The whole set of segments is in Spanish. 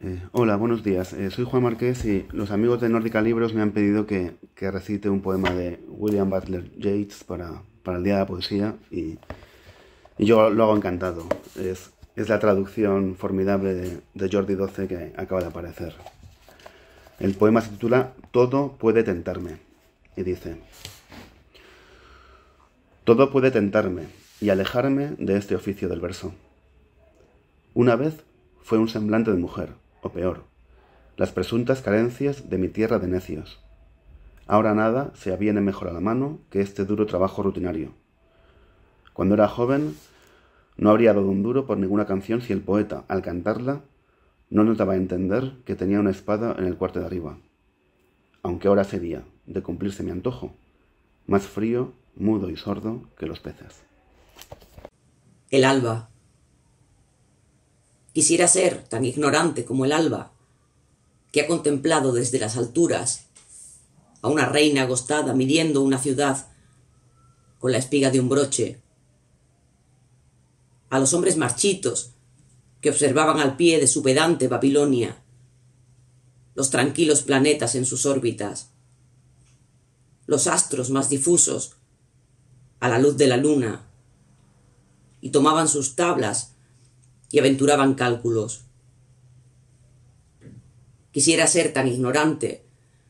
Eh, hola, buenos días. Eh, soy Juan Marqués y los amigos de Nórdica Libros me han pedido que, recite un poema de William Butler Yeats para, el Día de la Poesía y, yo lo hago encantado. Es, la traducción formidable de, de, Jordi XII que acaba de aparecer. El poema se titula Todo puede tentarme y dice, Todo puede tentarme y alejarme de este oficio del verso. Una vez fue un semblante de mujer peor, las presuntas carencias de mi tierra de necios. Ahora nada se aviene mejor a la mano que este duro trabajo rutinario. Cuando era joven, no habría dado un duro por ninguna canción si el poeta, al cantarla, no notaba entender que tenía una espada en el cuarto de arriba. Aunque ahora sería, de cumplirse mi antojo, más frío, mudo y sordo que los peces. El alba, Quisiera ser tan ignorante como el alba, que ha contemplado desde las alturas a una reina agostada midiendo una ciudad con la espiga de un broche, a los hombres marchitos que observaban al pie de su pedante Babilonia los tranquilos planetas en sus órbitas, los astros más difusos a la luz de la luna, y tomaban sus tablas y aventuraban cálculos. Quisiera ser tan ignorante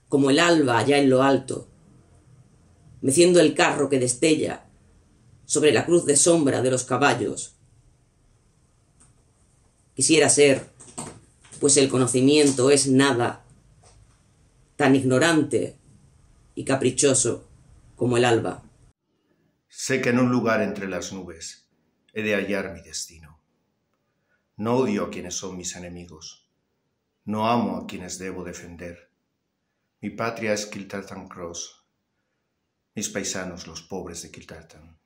como el alba allá en lo alto, meciendo el carro que destella sobre la cruz de sombra de los caballos. Quisiera ser, pues el conocimiento es nada, tan ignorante y caprichoso como el alba. Sé que en un lugar entre las nubes he de hallar mi destino no odio a quienes son mis enemigos. No amo a quienes debo defender. Mi patria es Kiltartan Cross. Mis paisanos, los pobres de Kiltartan.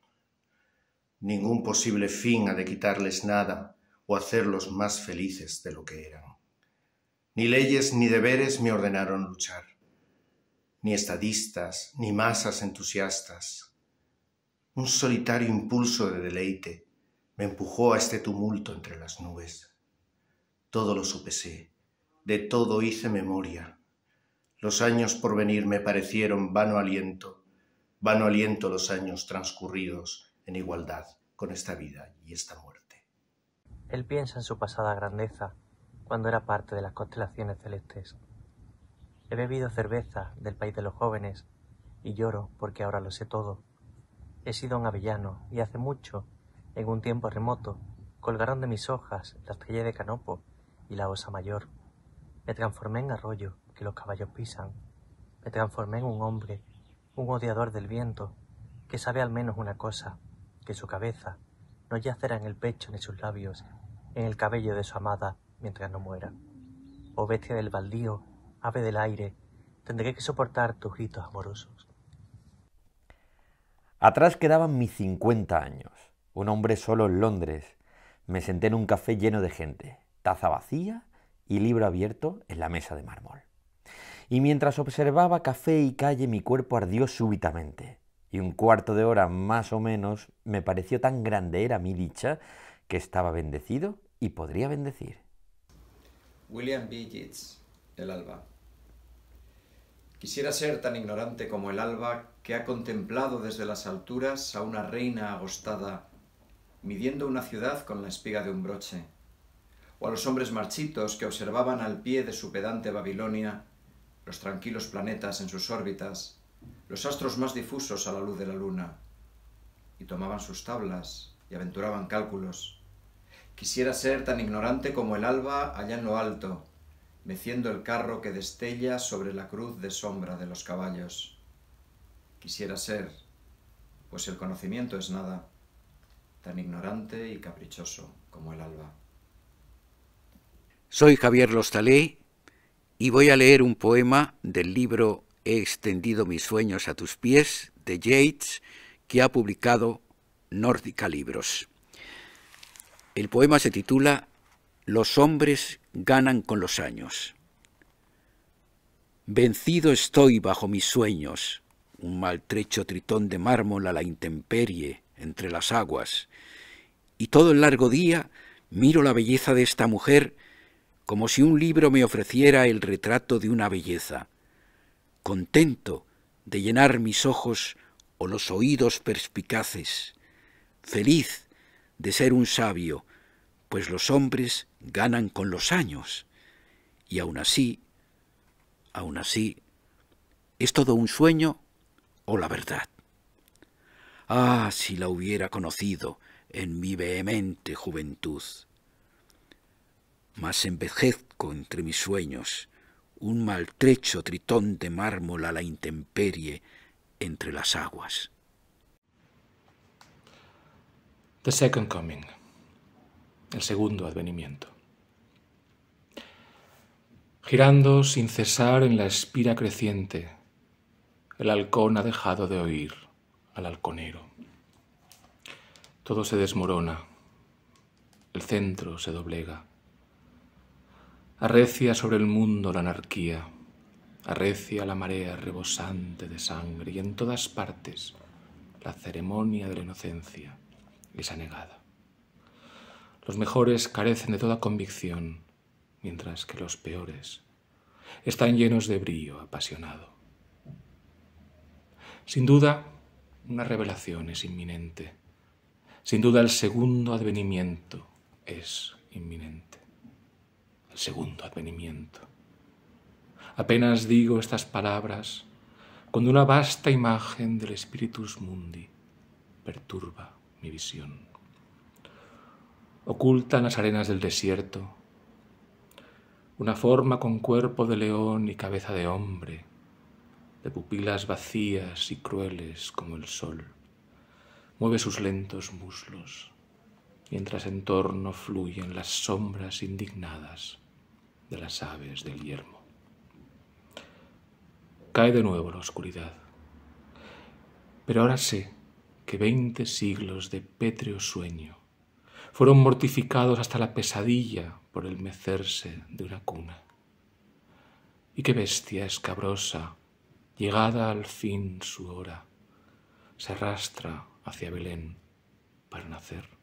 Ningún posible fin ha de quitarles nada o hacerlos más felices de lo que eran. Ni leyes ni deberes me ordenaron luchar. Ni estadistas, ni masas entusiastas. Un solitario impulso de deleite me empujó a este tumulto entre las nubes. Todo lo supesé, de todo hice memoria. Los años por venir me parecieron vano aliento, vano aliento los años transcurridos en igualdad con esta vida y esta muerte. Él piensa en su pasada grandeza, cuando era parte de las constelaciones celestes. He bebido cerveza del país de los jóvenes y lloro porque ahora lo sé todo. He sido un avellano y hace mucho en un tiempo remoto, colgaron de mis hojas la estrella de Canopo y la osa mayor. Me transformé en arroyo que los caballos pisan. Me transformé en un hombre, un odiador del viento, que sabe al menos una cosa, que su cabeza no yacerá en el pecho ni sus labios, en el cabello de su amada mientras no muera. Oh bestia del baldío, ave del aire, tendré que soportar tus gritos amorosos. Atrás quedaban mis cincuenta años un hombre solo en Londres. Me senté en un café lleno de gente, taza vacía y libro abierto en la mesa de mármol. Y mientras observaba café y calle mi cuerpo ardió súbitamente, y un cuarto de hora más o menos me pareció tan grande era mi dicha que estaba bendecido y podría bendecir. William B. Yeats, El alba. Quisiera ser tan ignorante como el alba que ha contemplado desde las alturas a una reina agostada midiendo una ciudad con la espiga de un broche, o a los hombres marchitos que observaban al pie de su pedante Babilonia los tranquilos planetas en sus órbitas, los astros más difusos a la luz de la luna, y tomaban sus tablas y aventuraban cálculos. Quisiera ser tan ignorante como el alba allá en lo alto, meciendo el carro que destella sobre la cruz de sombra de los caballos. Quisiera ser, pues el conocimiento es nada tan ignorante y caprichoso como el alba. Soy Javier Lostalé y voy a leer un poema del libro He extendido mis sueños a tus pies de Yates que ha publicado Nórdica Libros. El poema se titula Los hombres ganan con los años. Vencido estoy bajo mis sueños, un maltrecho tritón de mármol a la intemperie entre las aguas, y todo el largo día miro la belleza de esta mujer como si un libro me ofreciera el retrato de una belleza, contento de llenar mis ojos o los oídos perspicaces, feliz de ser un sabio, pues los hombres ganan con los años, y aún así, aún así, ¿es todo un sueño o la verdad? Ah, si la hubiera conocido en mi vehemente juventud. Mas envejezco entre mis sueños, un maltrecho tritón de mármol a la intemperie entre las aguas. The Second Coming, el segundo advenimiento. Girando sin cesar en la espira creciente, el halcón ha dejado de oír al halconero. Todo se desmorona, el centro se doblega. Arrecia sobre el mundo la anarquía, arrecia la marea rebosante de sangre y en todas partes la ceremonia de la inocencia es anegada. Los mejores carecen de toda convicción, mientras que los peores están llenos de brío apasionado. Sin duda, una revelación es inminente. Sin duda el segundo advenimiento es inminente. El segundo advenimiento. Apenas digo estas palabras cuando una vasta imagen del Spiritus Mundi perturba mi visión. Oculta en las arenas del desierto una forma con cuerpo de león y cabeza de hombre de pupilas vacías y crueles como el sol. Mueve sus lentos muslos, mientras en torno fluyen las sombras indignadas de las aves del yermo. Cae de nuevo la oscuridad, pero ahora sé que veinte siglos de pétreo sueño fueron mortificados hasta la pesadilla por el mecerse de una cuna. Y qué bestia escabrosa Llegada al fin su hora, se arrastra hacia Belén para nacer.